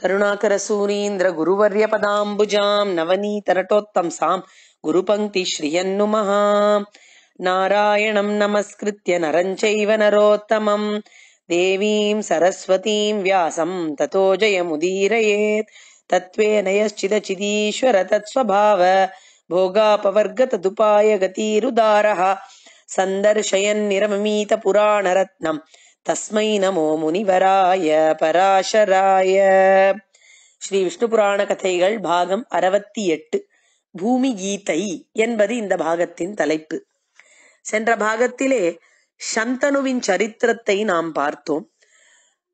కరుణాకరసూరీంద్ర గురువర్యపదాంబుజాం నవనీతరటోత్తంసాం గురుపంక్తి శ్రియన్నుమః నారాయణం నమస్కృత్య నరం చైవ నరోత్తమం దేవీం సరస్వతీం వ్యాసం తతో జయముదీరయేత్ తత్వేన యశ్చిదచిదీశ్వర తత్స్వభావ భోగాపవర్గ తదుపాయ గతీరుదారః సందర్శయన్నిరమమీత పురాణరత్నం தஸ்மை நமோ முனிவராய பராசராய ஸ்ரீ விஷ்ணு புராண கதைகள் பாகம் அறுபத்தி எட்டு பூமி கீதை என்பது இந்த பாகத்தின் தலைப்பு சென்ற பாகத்திலே சந்தனுவின் சரித்திரத்தை நாம் பார்த்தோம்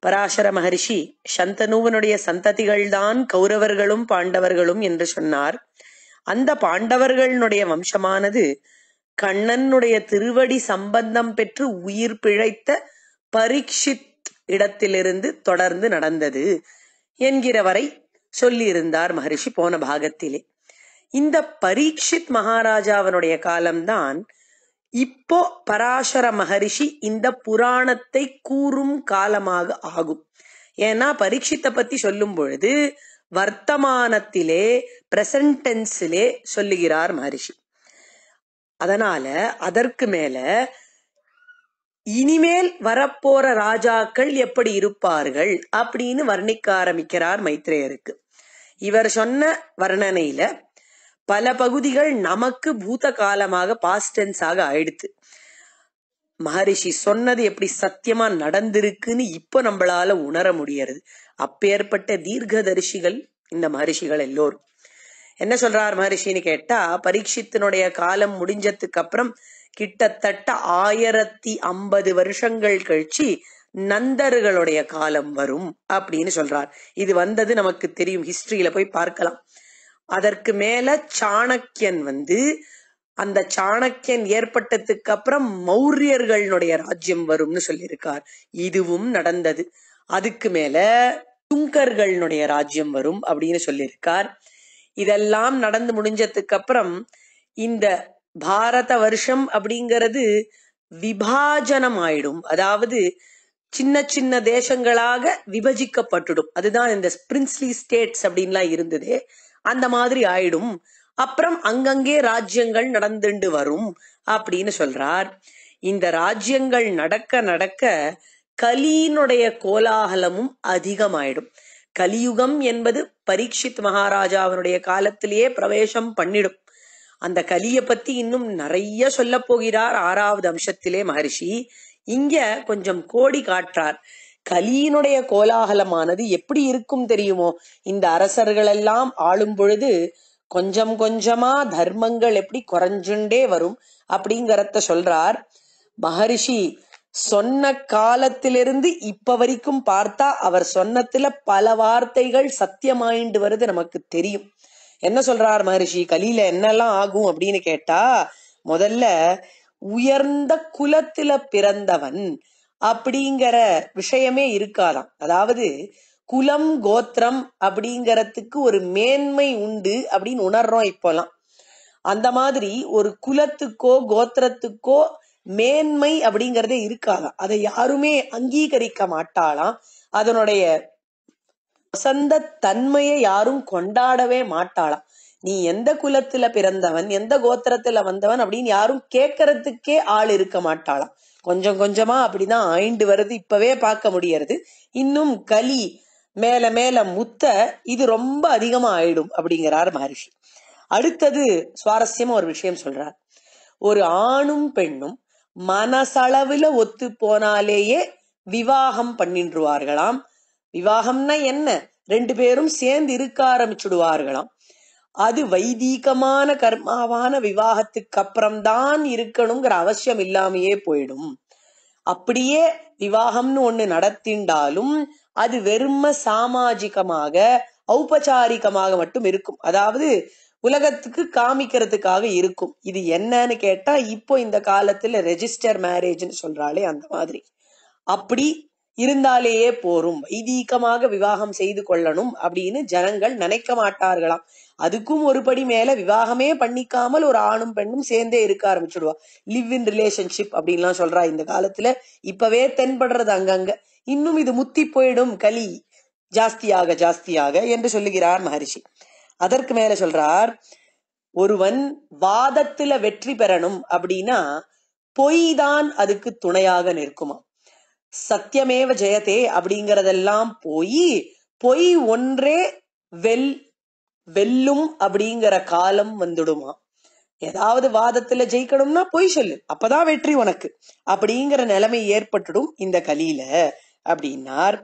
பராசர மகர்ஷி சந்தனுவனுடைய சந்ததிகள்தான் கௌரவர்களும் பாண்டவர்களும் என்று சொன்னார் அந்த பாண்டவர்களுடைய வம்சமானது கண்ணனுடைய திருவடி சம்பந்தம் பெற்று உயிர் பிழைத்த பரீட்சித் இடத்திலிருந்து தொடர்ந்து நடந்தது என்கிற வரை சொல்லியிருந்தார் மகரிஷி போன பாகத்திலே இந்த பரீட்சித் மகாராஜாவனுடைய காலம்தான் இப்போ பராசர மகரிஷி இந்த புராணத்தை கூறும் காலமாக ஆகும் ஏன்னா பரீட்சித்தை பத்தி சொல்லும் பொழுது வர்த்தமானத்திலே பிரசன்டென்ஸிலே சொல்லுகிறார் மகரிஷி அதனால அதற்கு மேல இனிமேல் வரப்போற ராஜாக்கள் எப்படி இருப்பார்கள் அப்படின்னு வர்ணிக்க ஆரம்பிக்கிறார் மைத்ரேயருக்கு இவர் சொன்ன வர்ணனையில பல பகுதிகள் நமக்கு பூத காலமாக பாஸ்டென்ஸாக ஆயிடுத்து மகரிஷி சொன்னது எப்படி சத்தியமா நடந்திருக்குன்னு இப்ப நம்மளால உணர முடியறது அப்பேற்பட்ட தரிசிகள் இந்த மகரிஷிகள் எல்லோரும் என்ன சொல்றார் மகரிஷின்னு கேட்டா பரீட்சித்தினுடைய காலம் முடிஞ்சதுக்கு அப்புறம் கிட்டத்தட்ட ஆயிரத்தி ஐம்பது வருஷங்கள் கழிச்சு நந்தர்களுடைய காலம் வரும் அப்படின்னு சொல்றார் இது வந்தது நமக்கு தெரியும் ஹிஸ்டரியில போய் பார்க்கலாம் அதற்கு மேல சாணக்கியன் வந்து அந்த சாணக்கியன் ஏற்பட்டதுக்கு அப்புறம் மௌரியர்களுடைய ராஜ்யம் வரும்னு சொல்லியிருக்கார் இதுவும் நடந்தது அதுக்கு மேல துங்கர்களுடைய ராஜ்யம் வரும் அப்படின்னு சொல்லியிருக்கார் இதெல்லாம் நடந்து முடிஞ்சதுக்கு அப்புறம் இந்த பாரத வருஷம் அப்படிங்கிறது விபாஜனம் ஆயிடும் அதாவது சின்ன சின்ன தேசங்களாக விபஜிக்கப்பட்டுடும் அதுதான் இந்த பிரின்ஸ்லி ஸ்டேட்ஸ் அப்படின்லாம் இருந்தது அந்த மாதிரி ஆயிடும் அப்புறம் அங்கங்கே ராஜ்யங்கள் நடந்துண்டு வரும் அப்படின்னு சொல்றார் இந்த ராஜ்யங்கள் நடக்க நடக்க கலியினுடைய கோலாகலமும் அதிகமாயிடும் கலியுகம் என்பது பரீட்சித் மகாராஜாவினுடைய காலத்திலேயே பிரவேசம் பண்ணிடும் அந்த கலியை பத்தி இன்னும் நிறைய சொல்ல போகிறார் ஆறாவது அம்சத்திலே மகர்ஷி இங்க கொஞ்சம் கோடி காற்றார் கலியினுடைய கோலாகலமானது எப்படி இருக்கும் தெரியுமோ இந்த அரசர்கள் எல்லாம் ஆளும் பொழுது கொஞ்சம் கொஞ்சமா தர்மங்கள் எப்படி குறைஞ்சுண்டே வரும் அப்படிங்கறத சொல்றார் மகரிஷி சொன்ன காலத்திலிருந்து இப்ப வரைக்கும் பார்த்தா அவர் சொன்னத்துல பல வார்த்தைகள் சத்தியமாயிண்டு வருது நமக்கு தெரியும் என்ன சொல்றார் மகரிஷி கலியில என்னெல்லாம் ஆகும் அப்படின்னு கேட்டா முதல்ல உயர்ந்த குலத்துல பிறந்தவன் அப்படிங்கிற விஷயமே இருக்காதான் அதாவது குலம் கோத்திரம் அப்படிங்கறதுக்கு ஒரு மேன்மை உண்டு அப்படின்னு உணர்றோம் இப்போலாம் அந்த மாதிரி ஒரு குலத்துக்கோ கோத்திரத்துக்கோ மேன்மை அப்படிங்கறதே இருக்காதான் அதை யாருமே அங்கீகரிக்க மாட்டாளாம் அதனுடைய வசந்த தன்மையை யாரும் கொண்டாடவே மாட்டாளாம் நீ எந்த குலத்துல பிறந்தவன் எந்த கோத்திரத்துல வந்தவன் அப்படின்னு யாரும் கேட்கறதுக்கே ஆள் இருக்க மாட்டாளாம் கொஞ்சம் கொஞ்சமா அப்படிதான் ஆயிண்டு வருது இப்பவே பார்க்க முடியறது இன்னும் கலி மேல மேல முத்த இது ரொம்ப அதிகமா ஆயிடும் அப்படிங்கிறார் மகரிஷி அடுத்தது சுவாரஸ்யமா ஒரு விஷயம் சொல்றார் ஒரு ஆணும் பெண்ணும் மனசளவுல ஒத்து போனாலேயே விவாகம் பண்ணின்றுவார்களாம் விவாகம்னா என்ன ரெண்டு பேரும் சேர்ந்து இருக்க ஆரம்பிச்சுடுவார்களாம் அது வைதீகமான கர்மாவான விவாகத்துக்கு அப்புறம்தான் இருக்கணுங்கிற அவசியம் இல்லாமையே போயிடும் அப்படியே விவாகம்னு ஒண்ணு நடத்திண்டாலும் அது வெறும சாமாஜிகமாக ஔபச்சாரிகமாக மட்டும் இருக்கும் அதாவது உலகத்துக்கு காமிக்கிறதுக்காக இருக்கும் இது என்னன்னு கேட்டா இப்போ இந்த காலத்துல ரெஜிஸ்டர் மேரேஜ்னு சொல்றாளே அந்த மாதிரி அப்படி இருந்தாலேயே போரும் வைதீகமாக விவாகம் செய்து கொள்ளணும் அப்படின்னு ஜனங்கள் நினைக்க மாட்டார்களாம் அதுக்கும் ஒருபடி மேல விவாகமே பண்ணிக்காமல் ஒரு ஆணும் பெண்ணும் சேர்ந்தே இருக்க ஆரம்பிச்சுடுவா லிவ் இன் ரிலேஷன்ஷிப் அப்படின்லாம் சொல்றா இந்த காலத்துல இப்பவே தென்படுறது அங்கங்க இன்னும் இது முத்தி போயிடும் கலி ஜாஸ்தியாக ஜாஸ்தியாக என்று சொல்லுகிறார் மகரிஷி அதற்கு மேல சொல்றார் ஒருவன் வாதத்துல வெற்றி பெறணும் அப்படின்னா பொய் தான் அதுக்கு துணையாக நிற்குமா சத்தியமேவ ஜெயதே அப்படிங்கறதெல்லாம் போய் பொய் ஒன்றே வெல் வெல்லும் அப்படிங்கிற காலம் வந்துடுமா ஏதாவது வாதத்துல ஜெயிக்கணும்னா பொய் சொல்லு அப்பதான் வெற்றி உனக்கு அப்படிங்கிற நிலைமை ஏற்பட்டுடும் இந்த கலியில அப்படின்னார்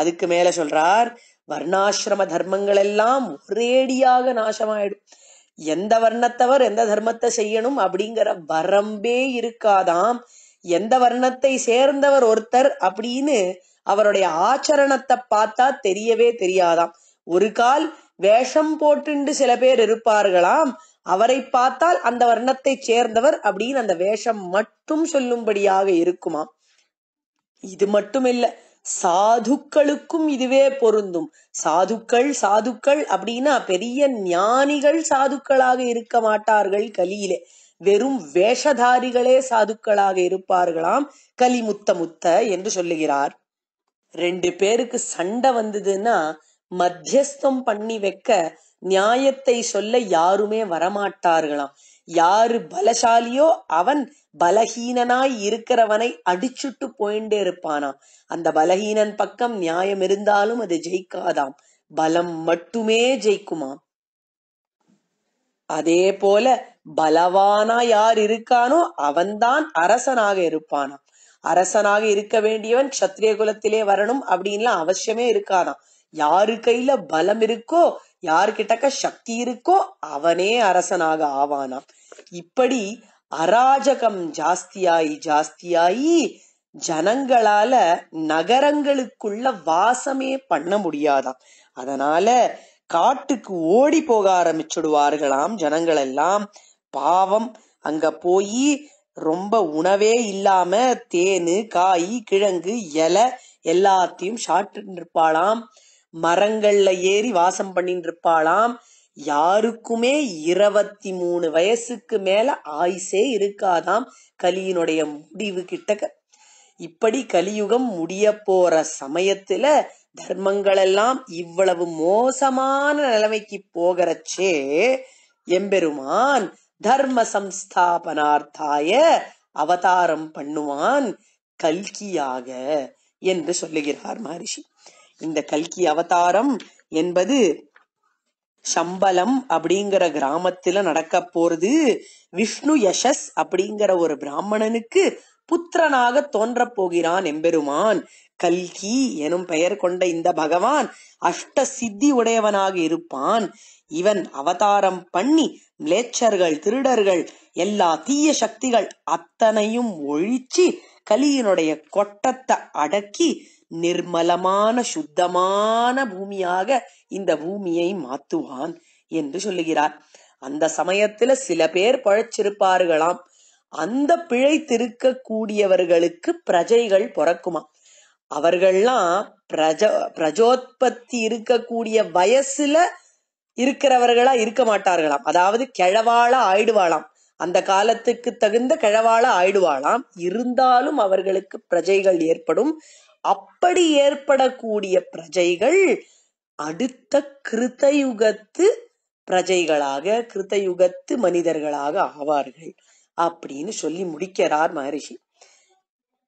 அதுக்கு மேல சொல்றார் வர்ணாசிரம தர்மங்கள் எல்லாம் ஒரேடியாக நாசமாயிடும் எந்த வர்ணத்தவர் எந்த தர்மத்தை செய்யணும் அப்படிங்கிற வரம்பே இருக்காதாம் எந்த வர்ணத்தை சேர்ந்தவர் ஒருத்தர் அப்படின்னு அவருடைய ஆச்சரணத்தை பார்த்தா தெரியவே தெரியாதாம் ஒரு கால் வேஷம் போட்டுண்டு சில பேர் இருப்பார்களாம் அவரை பார்த்தால் அந்த வர்ணத்தை சேர்ந்தவர் அப்படின்னு அந்த வேஷம் மட்டும் சொல்லும்படியாக இருக்குமாம் இது மட்டும் இல்ல சாதுக்களுக்கும் இதுவே பொருந்தும் சாதுக்கள் சாதுக்கள் அப்படின்னா பெரிய ஞானிகள் சாதுக்களாக இருக்க மாட்டார்கள் கலியிலே வெறும் வேஷதாரிகளே சாதுக்களாக இருப்பார்களாம் கலிமுத்த முத்த என்று சொல்லுகிறார் ரெண்டு பேருக்கு சண்டை வந்ததுன்னா மத்தியஸ்தம் பண்ணி வைக்க நியாயத்தை சொல்ல யாருமே வரமாட்டார்களாம் யாரு பலசாலியோ அவன் பலஹீனனாய் இருக்கிறவனை அடிச்சுட்டு போயிட்டே இருப்பானாம் அந்த பலஹீனன் பக்கம் நியாயம் இருந்தாலும் அது ஜெயிக்காதாம் பலம் மட்டுமே ஜெயிக்குமாம் அதே போல பலவானா யார் இருக்கானோ அவன்தான் அரசனாக இருப்பானாம் அரசனாக இருக்க வேண்டியவன் சத்திரிய குலத்திலே வரணும் அப்படின்லாம் அவசியமே இருக்காதாம் யாரு கையில பலம் இருக்கோ யார்கிட்டக்க சக்தி இருக்கோ அவனே அரசனாக ஆவானாம் இப்படி அராஜகம் ஜாஸ்தியாயி ஜாஸ்தியாயி ஜனங்களால நகரங்களுக்குள்ள வாசமே பண்ண முடியாதாம் அதனால காட்டுக்கு ஓடி போக ஆரம்பிச்சுடுவார்களாம் ஜனங்கள் எல்லாம் பாவம் அங்க போய் ரொம்ப உணவே இல்லாம தேனு காய் கிழங்கு இலை எல்லாத்தையும் சாப்பிட்டு இருப்பாளாம் மரங்கள்ல ஏறி வாசம் பண்ணிட்டு இருப்பாளாம் யாருக்குமே இருபத்தி மூணு வயசுக்கு மேல ஆயுசே இருக்காதாம் கலியினுடைய முடிவு கிட்டக்க இப்படி கலியுகம் முடிய போற சமயத்துல தர்மங்களெல்லாம் இவ்வளவு மோசமான நிலைமைக்கு போகிறச்சே எம்பெருமான் தர்ம சம்ஸ்தாபனார்த்தாய அவதாரம் பண்ணுவான் கல்கியாக என்று சொல்லுகிறார் மகரிஷி இந்த கல்கி அவதாரம் என்பது சம்பளம் அப்படிங்கிற கிராமத்துல நடக்க போறது விஷ்ணு யசஸ் அப்படிங்கிற ஒரு பிராமணனுக்கு புத்திரனாக தோன்ற போகிறான் எம்பெருமான் கல்கி எனும் பெயர் கொண்ட இந்த பகவான் அஷ்ட சித்தி உடையவனாக இருப்பான் இவன் அவதாரம் பண்ணி மிளேச்சர்கள் திருடர்கள் எல்லா தீய சக்திகள் அத்தனையும் ஒழிச்சு கலியினுடைய கொட்டத்தை அடக்கி நிர்மலமான சுத்தமான பூமியாக இந்த பூமியை மாத்துவான் என்று சொல்லுகிறார் அந்த சமயத்துல சில பேர் பழச்சிருப்பார்களாம் அந்த பிழை திருக்க கூடியவர்களுக்கு பிரஜைகள் பிறக்குமா அவர்கள்லாம் பிரஜ பிரஜோத்பத்தி இருக்கக்கூடிய வயசுல இருக்கிறவர்களா இருக்க மாட்டார்களாம் அதாவது கிழவாள ஆயிடுவாளாம் அந்த காலத்துக்கு தகுந்த கிழவாள ஆயிடுவாளாம் இருந்தாலும் அவர்களுக்கு பிரஜைகள் ஏற்படும் அப்படி ஏற்படக்கூடிய பிரஜைகள் அடுத்த கிருத்தயுகத்து பிரஜைகளாக கிருத்தயுகத்து மனிதர்களாக ஆவார்கள் அப்படின்னு சொல்லி முடிக்கிறார் மகரிஷி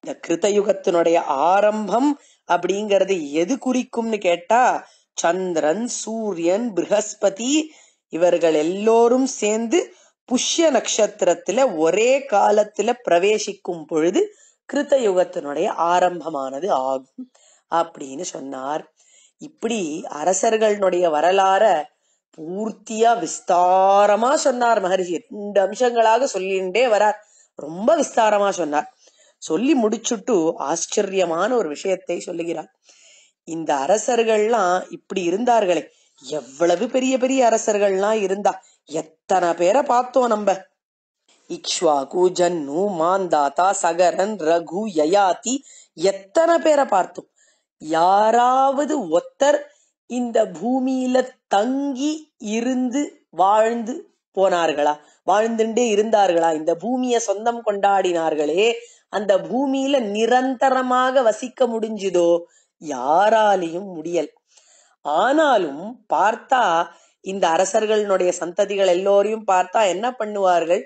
இந்த கிருதயுகத்தினுடைய ஆரம்பம் அப்படிங்கிறது எது குறிக்கும்னு கேட்டா சந்திரன் சூரியன் பிருகஸ்பதி இவர்கள் எல்லோரும் சேர்ந்து புஷ்ய நட்சத்திரத்துல ஒரே காலத்துல பிரவேசிக்கும் பொழுது கிருத்தயுகத்தினுடைய ஆரம்பமானது ஆகும் அப்படின்னு சொன்னார் இப்படி அரசர்களுடைய வரலாற பூர்த்தியா விஸ்தாரமா சொன்னார் மகரிஷி ரெண்டு அம்சங்களாக சொல்லிண்டே வரார் ரொம்ப விஸ்தாரமா சொன்னார் சொல்லி முடிச்சுட்டு ஆச்சரியமான ஒரு விஷயத்தை சொல்லுகிறார் இந்த அரசர்கள்லாம் இப்படி இருந்தார்களே எவ்வளவு பெரிய பெரிய அரசர்கள்லாம் இருந்தா எத்தனை பேரை பார்த்தோம் நம்ம இக்ஷ்வாகு ஜன்னு மாந்தாத்தா சகரன் ரகு யயாதி எத்தனை பேரை பார்த்தோம் யாராவது ஒத்தர் இந்த பூமியில தங்கி இருந்து வாழ்ந்து போனார்களா வாழ்ந்துட்டே இருந்தார்களா இந்த பூமியை சொந்தம் கொண்டாடினார்களே அந்த பூமியில நிரந்தரமாக வசிக்க முடிஞ்சுதோ யாராலையும் முடியல் ஆனாலும் பார்த்தா இந்த அரசர்களுடைய சந்ததிகள் எல்லோரையும் பார்த்தா என்ன பண்ணுவார்கள்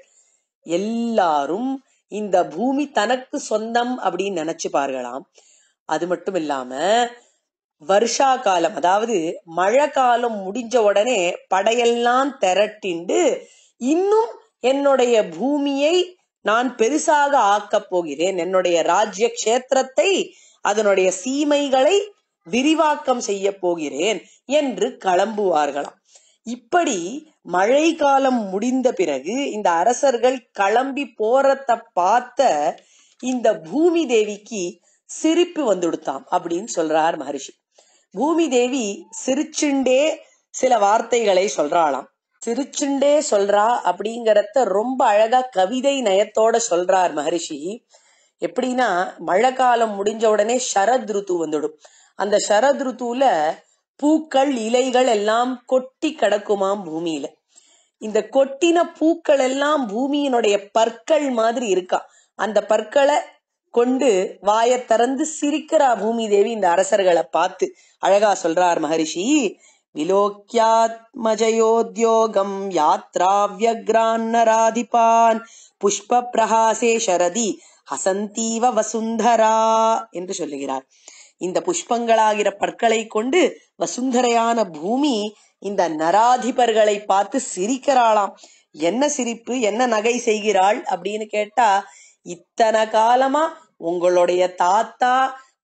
எல்லாரும் இந்த பூமி தனக்கு சொந்தம் அப்படின்னு நினைச்சுப்பார்களாம் அது மட்டும் இல்லாம வருஷா காலம் அதாவது மழை காலம் முடிஞ்ச உடனே படையெல்லாம் திரட்டிண்டு இன்னும் என்னுடைய பூமியை நான் பெருசாக ஆக்கப் போகிறேன் என்னுடைய ராஜ்ய கஷேத்திரத்தை அதனுடைய சீமைகளை விரிவாக்கம் செய்ய போகிறேன் என்று கிளம்புவார்களாம் இப்படி மழை காலம் முடிந்த பிறகு இந்த அரசர்கள் கிளம்பி போறத பார்த்த இந்த பூமி தேவிக்கு சிரிப்பு வந்துடுத்தாம் அப்படின்னு சொல்றார் மகரிஷி பூமி தேவி சிரிச்சுண்டே சில வார்த்தைகளை சொல்றாளாம் திருச்சுண்டே சொல்றா அப்படிங்கிறத ரொம்ப அழகா கவிதை நயத்தோட சொல்றார் மகரிஷி எப்படின்னா மழை காலம் முடிஞ்ச உடனே சரத் ருத்து வந்துடும் அந்த சரத் ருத்துல பூக்கள் இலைகள் எல்லாம் கொட்டி கிடக்குமாம் பூமியில இந்த கொட்டின பூக்கள் எல்லாம் பூமியினுடைய பற்கள் மாதிரி இருக்கா அந்த பற்களை கொண்டு வாயை திறந்து சிரிக்கிறா பூமி தேவி இந்த அரசர்களை பார்த்து அழகா சொல்றார் மகரிஷி विलोक्यात्मजयोद्योगम् யாத்ராவியக்ரான்னராதிபான் புஷ்ப பிரகாசே ஷரதி ஹசந்தீவ வசுந்தரா என்று சொல்லுகிறார் இந்த புஷ்பங்களாகிற பற்களை கொண்டு வசுந்தரையான பூமி இந்த நராதிபர்களை பார்த்து சிரிக்கிறாளாம் என்ன சிரிப்பு என்ன நகை செய்கிறாள் அப்படின்னு கேட்டா இத்தனை காலமா உங்களுடைய தாத்தா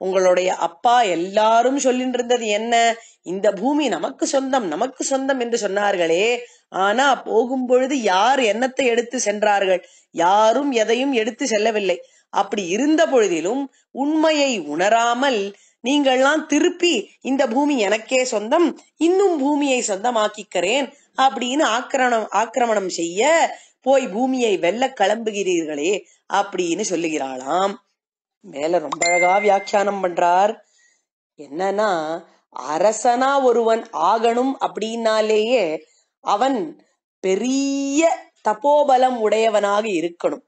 உங்களுடைய அப்பா எல்லாரும் சொல்லிட்டு இருந்தது என்ன இந்த பூமி நமக்கு சொந்தம் நமக்கு சொந்தம் என்று சொன்னார்களே ஆனா போகும் பொழுது யார் என்னத்தை எடுத்து சென்றார்கள் யாரும் எதையும் எடுத்து செல்லவில்லை அப்படி இருந்த பொழுதிலும் உண்மையை உணராமல் நீங்கள்லாம் திருப்பி இந்த பூமி எனக்கே சொந்தம் இன்னும் பூமியை சொந்தமாக்கிக்கிறேன் அப்படின்னு ஆக்கிரமணம் ஆக்கிரமணம் செய்ய போய் பூமியை வெல்ல கிளம்புகிறீர்களே அப்படின்னு சொல்லுகிறாளாம் மேல ரொம்ப அழகா வியாக்கியானம் பண்றார் என்னன்னா அரசனா ஒருவன் ஆகணும் அப்படின்னாலேயே அவன் பெரிய தபோபலம் உடையவனாக இருக்கணும்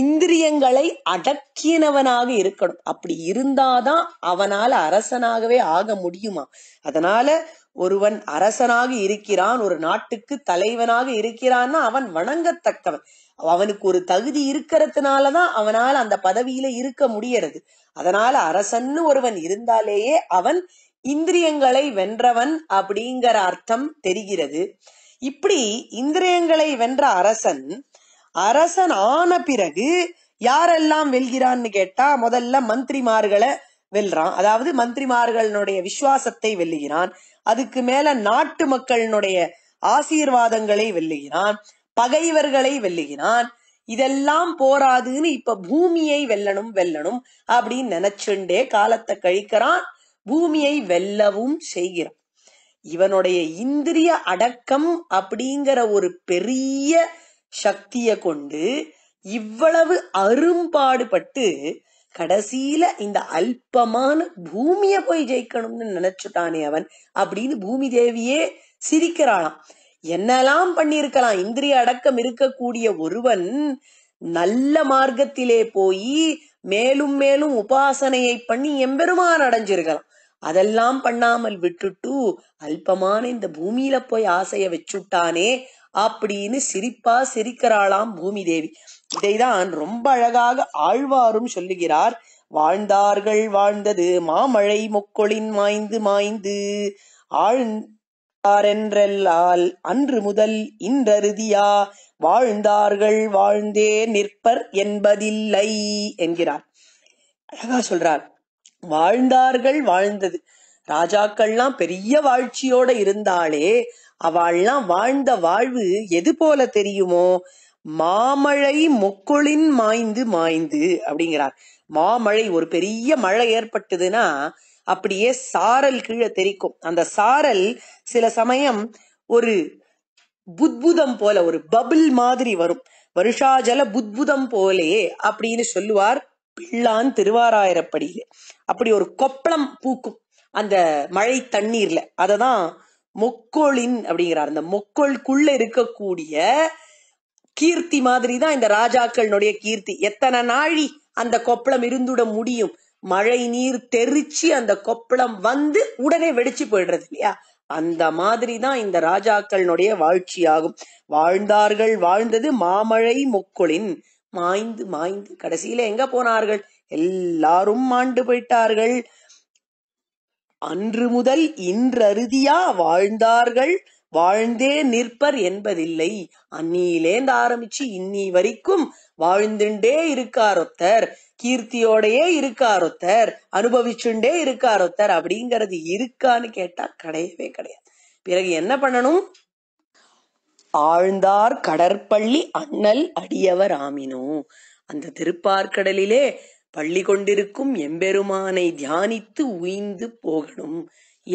இந்திரியங்களை அடக்கியனவனாக இருக்கணும் அப்படி இருந்தாதான் அவனால அரசனாகவே ஆக முடியுமா அதனால ஒருவன் அரசனாக இருக்கிறான் ஒரு நாட்டுக்கு தலைவனாக இருக்கிறான்னா அவன் வணங்கத்தக்கவன் அவனுக்கு ஒரு தகுதி இருக்கிறதுனாலதான் அவனால் அந்த பதவியில இருக்க முடியறது அதனால அரசன்னு ஒருவன் இருந்தாலேயே அவன் இந்திரியங்களை வென்றவன் அப்படிங்கிற அர்த்தம் தெரிகிறது இப்படி இந்திரியங்களை வென்ற அரசன் அரசன் ஆன பிறகு யாரெல்லாம் வெல்கிறான்னு கேட்டா முதல்ல மந்திரிமார்களை வெல்றான் அதாவது மந்திரிமார்களுடைய விசுவாசத்தை வெல்லுகிறான் அதுக்கு மேல நாட்டு மக்களினுடைய ஆசீர்வாதங்களை வெல்லுகிறான் பகைவர்களை வெல்லுகிறான் இதெல்லாம் போராதுன்னு இப்ப பூமியை வெல்லணும் வெல்லணும் அப்படின்னு நினைச்சுண்டே காலத்தை கழிக்கிறான் பூமியை வெல்லவும் செய்கிறான் இவனுடைய இந்திரிய அடக்கம் அப்படிங்கிற ஒரு பெரிய சக்திய கொண்டு இவ்வளவு அரும்பாடுபட்டு கடைசியில இந்த அல்பமான பூமிய போய் ஜெயிக்கணும்னு நினைச்சுட்டானே அவன் அப்படின்னு பூமி தேவியே சிரிக்கிறாளாம் என்னெல்லாம் பண்ணியிருக்கலாம் இந்திரிய அடக்கம் இருக்கக்கூடிய ஒருவன் நல்ல மார்க்கத்திலே போய் மேலும் மேலும் உபாசனையை பண்ணி எம்பெருமான் அடைஞ்சிருக்கலாம் அதெல்லாம் பண்ணாமல் விட்டுட்டு அல்பமான இந்த பூமியில போய் ஆசைய வச்சுட்டானே அப்படின்னு சிரிப்பா சிரிக்கிறாளாம் பூமி தேவி இதைதான் ரொம்ப அழகாக ஆழ்வாரும் சொல்லுகிறார் வாழ்ந்தார்கள் வாழ்ந்தது மாமழை மொக்கொளின் மாய்ந்து மாய்ந்து ஆழ் ஆரென்றெல்லால் அன்று முதல் இன்றறுதியா வாழ்ந்தார்கள் வாழ்ந்தே நிற்பர் என்பதில்லை என்கிறார் அழகா சொல்றார் வாழ்ந்தார்கள் வாழ்ந்தது ராஜாக்கள்லாம் பெரிய வாழ்ச்சியோட இருந்தாலே அவள்லாம் வாழ்ந்த வாழ்வு எது போல தெரியுமோ மாமழை மொக்கொளின் மாய்ந்து மாய்ந்து அப்படிங்கிறார் மாமழை ஒரு பெரிய மழை ஏற்பட்டதுன்னா அப்படியே சாரல் கீழே தெரிக்கும் அந்த சாரல் சில சமயம் ஒரு புத்புதம் போல ஒரு பபிள் மாதிரி வரும் வருஷாஜல புத்புதம் போலே அப்படின்னு சொல்லுவார் பிள்ளான் திருவாராயிரப்படியில அப்படி ஒரு கொப்பளம் பூக்கும் அந்த மழை தண்ணீர்ல அததான் மொக்கோளின் அப்படிங்கிறார் அந்த மொக்கோளுக்குள்ள இருக்கக்கூடிய கீர்த்தி மாதிரி தான் இந்த ராஜாக்களினுடைய கீர்த்தி எத்தனை நாழி அந்த கொப்பளம் இருந்துட முடியும் மழை நீர் தெரிச்சு அந்த கொப்பளம் வந்து உடனே வெடிச்சு போயிடுறது இல்லையா அந்த மாதிரிதான் இந்த இந்த வாழ்ச்சி வாழ்ச்சியாகும் வாழ்ந்தார்கள் வாழ்ந்தது மாமழை மொக்கொளின் மாய்ந்து மாய்ந்து கடைசியில எங்க போனார்கள் எல்லாரும் மாண்டு போயிட்டார்கள் அன்று முதல் இன்றருதியா வாழ்ந்தார்கள் வாழ்ந்தே நிற்பர் என்பதில்லை அந்நியிலேந்து ஆரம்பிச்சு இன்னி வரைக்கும் வாழ்ந்துண்டே இருக்காரொத்தர் கீர்த்தியோடையே இருக்காரொத்தர் அனுபவிச்சுண்டே இருக்காரொத்தர் அப்படிங்கிறது இருக்கான்னு கேட்டா கிடையவே கிடையாது பிறகு என்ன பண்ணணும் ஆழ்ந்தார் கடற்பள்ளி அண்ணல் அடியவர் ஆமினோ அந்த திருப்பார்கடலிலே பள்ளி கொண்டிருக்கும் எம்பெருமானை தியானித்து உய்ந்து போகணும்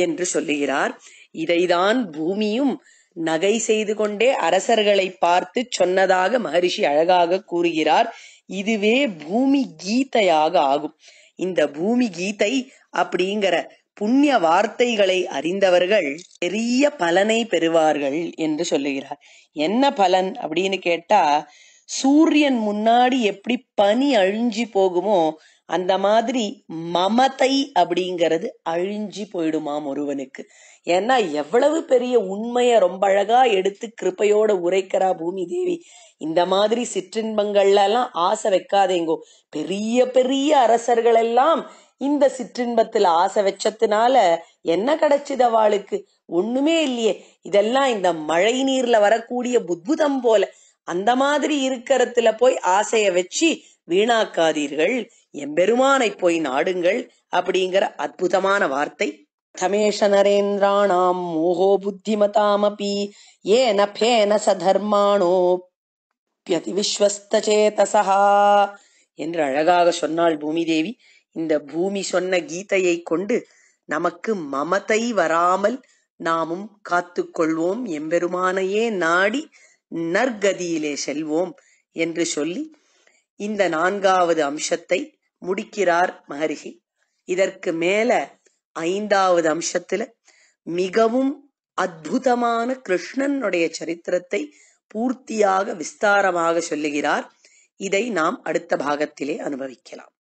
என்று சொல்லுகிறார் இதைதான் பூமியும் நகை செய்து கொண்டே அரசர்களை பார்த்து சொன்னதாக மகரிஷி அழகாக கூறுகிறார் இதுவே பூமி கீதையாக ஆகும் இந்த பூமி கீதை அப்படிங்கிற புண்ணிய வார்த்தைகளை அறிந்தவர்கள் பெரிய பலனை பெறுவார்கள் என்று சொல்லுகிறார் என்ன பலன் அப்படின்னு கேட்டா சூரியன் முன்னாடி எப்படி பனி அழிஞ்சி போகுமோ அந்த மாதிரி மமதை அப்படிங்கிறது அழிஞ்சி போயிடுமாம் ஒருவனுக்கு ஏன்னா எவ்வளவு பெரிய உண்மையை ரொம்ப அழகா எடுத்து கிருப்பையோட உரைக்கிறா பூமி தேவி இந்த மாதிரி சிற்றின்பங்கள்ல எல்லாம் ஆசை வைக்காதேங்கோ பெரிய பெரிய அரசர்கள் எல்லாம் இந்த சிற்றின்பத்துல ஆசை வச்சதுனால என்ன கிடைச்சது அவளுக்கு ஒண்ணுமே இல்லையே இதெல்லாம் இந்த மழை நீர்ல வரக்கூடிய புத்புதம் போல அந்த மாதிரி இருக்கிறதுல போய் ஆசைய வச்சு வீணாக்காதீர்கள் எம்பெருமானை போய் நாடுங்கள் அப்படிங்கிற அற்புதமான வார்த்தை தமேஷ நரேந்திராணாம் नरेन्द्राणां मोहो ஏன பேன फेन स விஸ்வஸ்தச்சேதசா என்று அழகாக சொன்னாள் பூமிதேவி இந்த பூமி சொன்ன கீதையை கொண்டு நமக்கு மமத்தை வராமல் நாமும் காத்து கொள்வோம் எம்பெருமானையே நாடி நற்கதியிலே செல்வோம் என்று சொல்லி இந்த நான்காவது அம்சத்தை முடிக்கிறார் மகரிஷி இதற்கு மேல ஐந்தாவது அம்சத்துல மிகவும் அற்புதமான கிருஷ்ணனுடைய சரித்திரத்தை பூர்த்தியாக விஸ்தாரமாக சொல்லுகிறார் இதை நாம் அடுத்த பாகத்திலே அனுபவிக்கலாம்